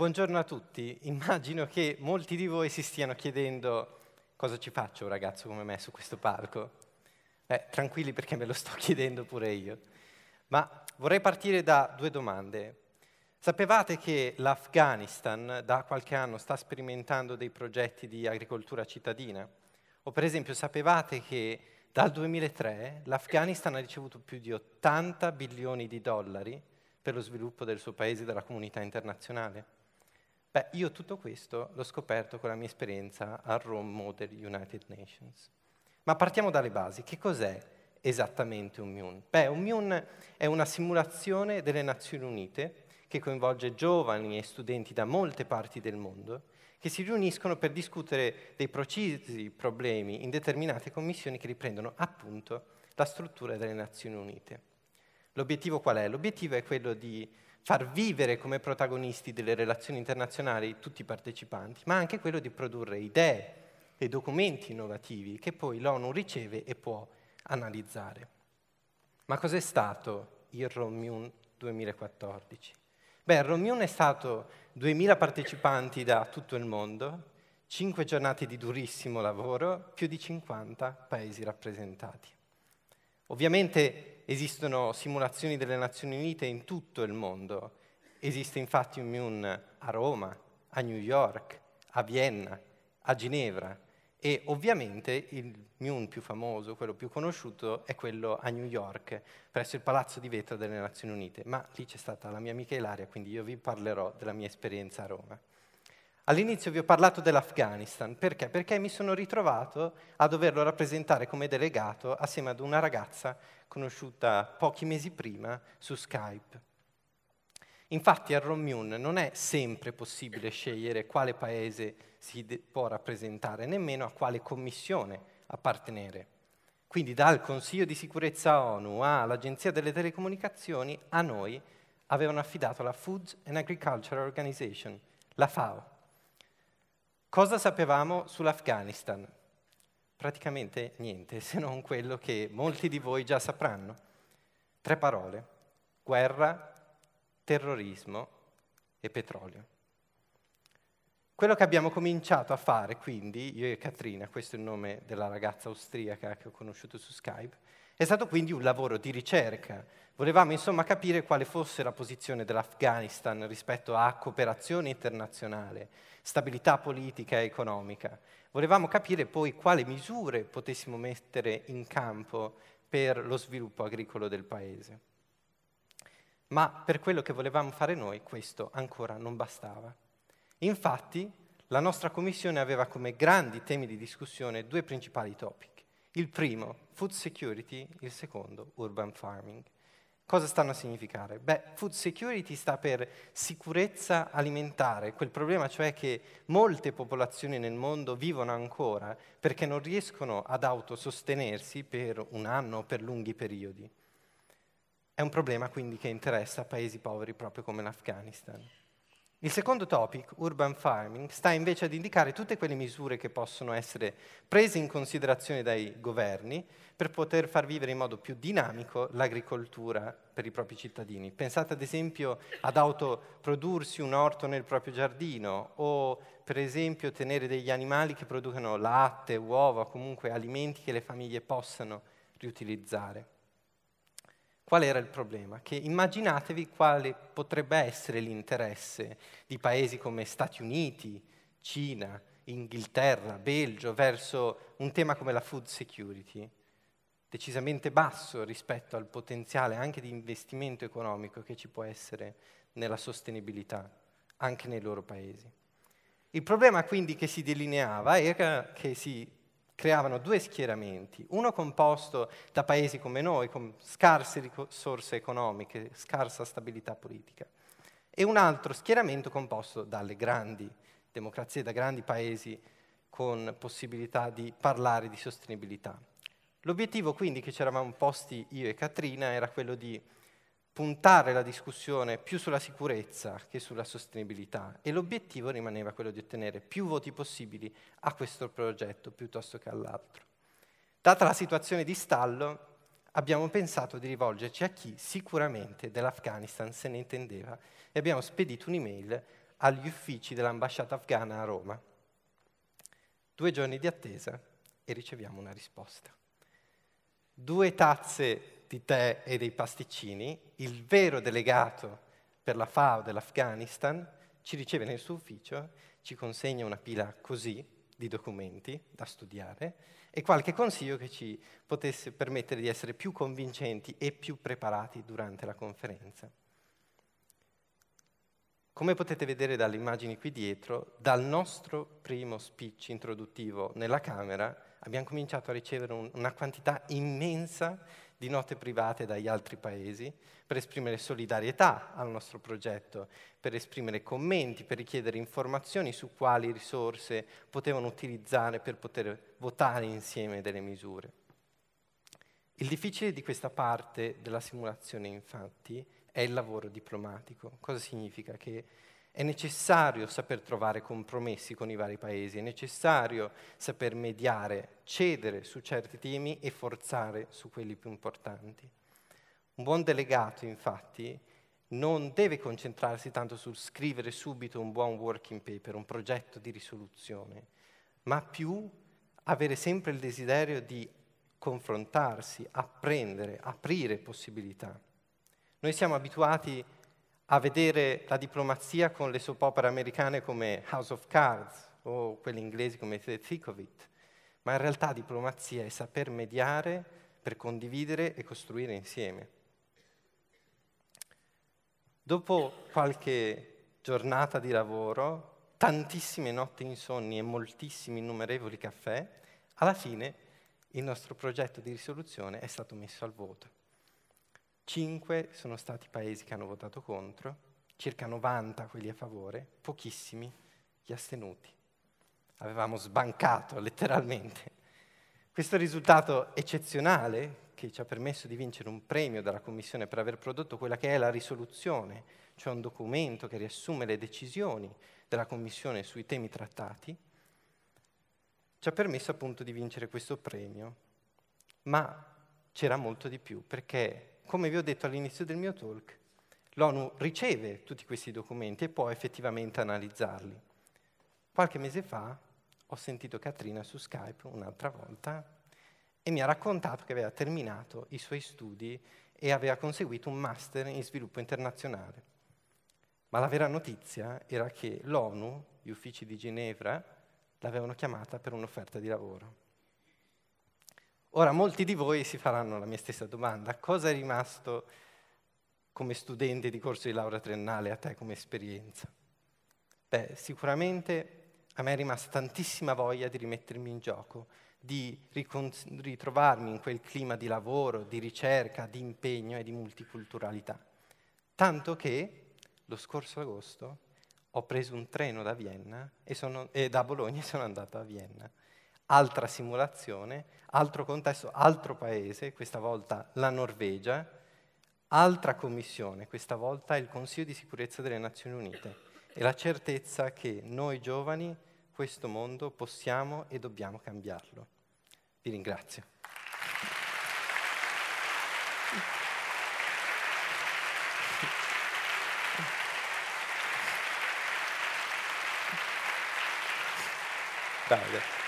Buongiorno a tutti, immagino che molti di voi si stiano chiedendo cosa ci faccio un ragazzo come me su questo palco. Eh, tranquilli perché me lo sto chiedendo pure io. Ma vorrei partire da due domande. Sapevate che l'Afghanistan da qualche anno sta sperimentando dei progetti di agricoltura cittadina? O per esempio sapevate che dal 2003 l'Afghanistan ha ricevuto più di 80 bilioni di dollari per lo sviluppo del suo paese e della comunità internazionale? Beh, io tutto questo l'ho scoperto con la mia esperienza al Rome Model United Nations. Ma partiamo dalle basi. Che cos'è esattamente un MUN? Beh, un MUN è una simulazione delle Nazioni Unite che coinvolge giovani e studenti da molte parti del mondo che si riuniscono per discutere dei precisi problemi in determinate commissioni che riprendono appunto la struttura delle Nazioni Unite. L'obiettivo qual è? L'obiettivo è quello di far vivere come protagonisti delle relazioni internazionali tutti i partecipanti, ma anche quello di produrre idee e documenti innovativi che poi l'ONU riceve e può analizzare. Ma cos'è stato il Rommune 2014? Beh, il Rommune è stato 2000 partecipanti da tutto il mondo, 5 giornate di durissimo lavoro, più di 50 paesi rappresentati. Ovviamente esistono simulazioni delle Nazioni Unite in tutto il mondo, esiste infatti un MUN a Roma, a New York, a Vienna, a Ginevra e ovviamente il MUN più famoso, quello più conosciuto, è quello a New York, presso il Palazzo di Vetro delle Nazioni Unite, ma lì c'è stata la mia amica Ilaria, quindi io vi parlerò della mia esperienza a Roma. All'inizio vi ho parlato dell'Afghanistan, perché? Perché mi sono ritrovato a doverlo rappresentare come delegato assieme ad una ragazza conosciuta pochi mesi prima su Skype. Infatti a Romyun non è sempre possibile scegliere quale paese si può rappresentare, nemmeno a quale commissione appartenere. Quindi dal Consiglio di sicurezza ONU all'Agenzia delle telecomunicazioni a noi avevano affidato la Foods and Agriculture Organization, la FAO Cosa sapevamo sull'Afghanistan? Praticamente niente, se non quello che molti di voi già sapranno. Tre parole, guerra, terrorismo e petrolio. Quello che abbiamo cominciato a fare, quindi, io e Katrina, questo è il nome della ragazza austriaca che ho conosciuto su Skype, è stato quindi un lavoro di ricerca. Volevamo insomma capire quale fosse la posizione dell'Afghanistan rispetto a cooperazione internazionale, stabilità politica e economica. Volevamo capire poi quale misure potessimo mettere in campo per lo sviluppo agricolo del paese. Ma per quello che volevamo fare noi questo ancora non bastava. Infatti, la nostra commissione aveva come grandi temi di discussione due principali topic. Il primo, food security, il secondo, urban farming. Cosa stanno a significare? Beh, food security sta per sicurezza alimentare, quel problema cioè che molte popolazioni nel mondo vivono ancora perché non riescono ad autosostenersi per un anno o per lunghi periodi. È un problema quindi che interessa paesi poveri proprio come l'Afghanistan. Il secondo topic, urban farming, sta invece ad indicare tutte quelle misure che possono essere prese in considerazione dai governi per poter far vivere in modo più dinamico l'agricoltura per i propri cittadini. Pensate ad esempio ad autoprodursi un orto nel proprio giardino o per esempio tenere degli animali che producano latte, uova, comunque alimenti che le famiglie possano riutilizzare. Qual era il problema? Che immaginatevi quale potrebbe essere l'interesse di paesi come Stati Uniti, Cina, Inghilterra, Belgio verso un tema come la food security, decisamente basso rispetto al potenziale anche di investimento economico che ci può essere nella sostenibilità, anche nei loro paesi. Il problema quindi che si delineava era che si creavano due schieramenti, uno composto da paesi come noi, con scarse risorse economiche, scarsa stabilità politica, e un altro schieramento composto dalle grandi democrazie, da grandi paesi con possibilità di parlare di sostenibilità. L'obiettivo quindi che ci eravamo posti io e Katrina era quello di puntare la discussione più sulla sicurezza che sulla sostenibilità e l'obiettivo rimaneva quello di ottenere più voti possibili a questo progetto piuttosto che all'altro. Data la situazione di stallo, abbiamo pensato di rivolgerci a chi sicuramente dell'Afghanistan se ne intendeva e abbiamo spedito un'email agli uffici dell'ambasciata afghana a Roma. Due giorni di attesa e riceviamo una risposta. Due tazze di tè e dei pasticcini, il vero delegato per la FAO dell'Afghanistan, ci riceve nel suo ufficio, ci consegna una pila così di documenti da studiare e qualche consiglio che ci potesse permettere di essere più convincenti e più preparati durante la conferenza. Come potete vedere dalle immagini qui dietro, dal nostro primo speech introduttivo nella Camera abbiamo cominciato a ricevere un, una quantità immensa di note private dagli altri paesi, per esprimere solidarietà al nostro progetto, per esprimere commenti, per richiedere informazioni su quali risorse potevano utilizzare per poter votare insieme delle misure. Il difficile di questa parte della simulazione, infatti, è il lavoro diplomatico. Cosa significa? Che è necessario saper trovare compromessi con i vari paesi, è necessario saper mediare, cedere su certi temi e forzare su quelli più importanti. Un buon delegato, infatti, non deve concentrarsi tanto sul scrivere subito un buon working paper, un progetto di risoluzione, ma più avere sempre il desiderio di confrontarsi, apprendere, aprire possibilità. Noi siamo abituati a a vedere la diplomazia con le soap opera americane come House of Cards o quelle inglesi come The Thick of It, ma in realtà diplomazia è saper mediare per condividere e costruire insieme. Dopo qualche giornata di lavoro, tantissime notti insonni e moltissimi innumerevoli caffè, alla fine il nostro progetto di risoluzione è stato messo al voto. 5 sono stati i paesi che hanno votato contro, circa 90 quelli a favore, pochissimi gli astenuti. Avevamo sbancato letteralmente. Questo risultato eccezionale che ci ha permesso di vincere un premio dalla Commissione per aver prodotto quella che è la risoluzione, cioè un documento che riassume le decisioni della Commissione sui temi trattati, ci ha permesso appunto di vincere questo premio. Ma c'era molto di più perché come vi ho detto all'inizio del mio talk, l'ONU riceve tutti questi documenti e può effettivamente analizzarli. Qualche mese fa ho sentito Katrina su Skype un'altra volta e mi ha raccontato che aveva terminato i suoi studi e aveva conseguito un master in sviluppo internazionale. Ma la vera notizia era che l'ONU, gli uffici di Ginevra, l'avevano chiamata per un'offerta di lavoro. Ora, molti di voi si faranno la mia stessa domanda, cosa è rimasto come studente di corso di laurea triennale a te come esperienza? Beh, sicuramente a me è rimasta tantissima voglia di rimettermi in gioco, di ritrovarmi in quel clima di lavoro, di ricerca, di impegno e di multiculturalità. Tanto che lo scorso agosto ho preso un treno da, Vienna, sono, eh, da Bologna e sono andato a Vienna altra simulazione, altro contesto, altro paese, questa volta la Norvegia, altra commissione, questa volta il Consiglio di sicurezza delle Nazioni Unite e la certezza che noi giovani questo mondo possiamo e dobbiamo cambiarlo. Vi ringrazio. Grazie.